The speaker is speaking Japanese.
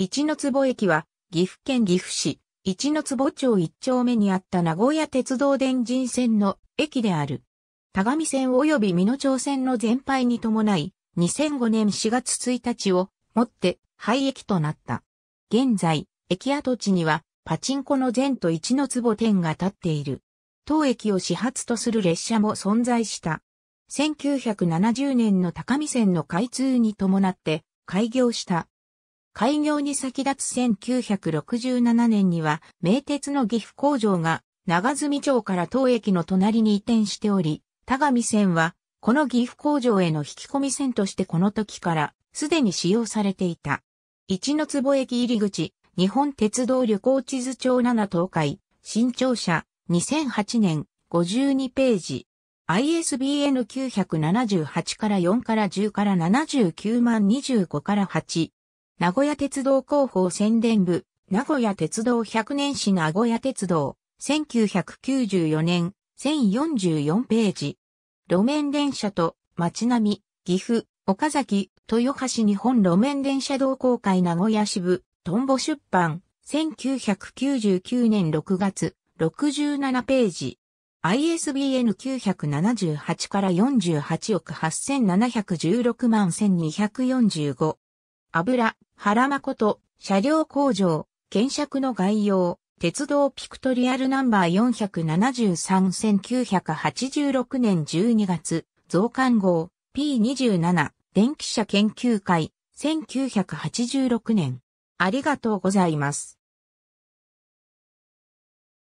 一の坪駅は、岐阜県岐阜市、一の坪町一丁目にあった名古屋鉄道電人線の駅である。田上線及び美濃町線の全廃に伴い、2005年4月1日をもって廃駅となった。現在、駅跡地には、パチンコの前と一の坪店が建っている。当駅を始発とする列車も存在した。1970年の高見線の開通に伴って開業した。開業に先立つ1967年には、名鉄の岐阜工場が長住町から当駅の隣に移転しており、田上線は、この岐阜工場への引き込み線としてこの時から、すでに使用されていた。一の坪駅入り口、日本鉄道旅行地図帳7東海、新庁舎、2008年、52ページ。ISBN978 から4から10から79万25から8。名古屋鉄道広報宣伝部、名古屋鉄道100年史名古屋鉄道、1994年、1044ページ。路面電車と街並み、岐阜、岡崎、豊橋日本路面電車同好会名古屋支部、トンボ出版、1999年6月、67ページ。ISBN 978から48億8716万1245。油、原誠、車両工場、検釈の概要、鉄道ピクトリアルナンバー473-1986年12月、増刊号、P27、電気車研究会、1986年。ありがとうございます。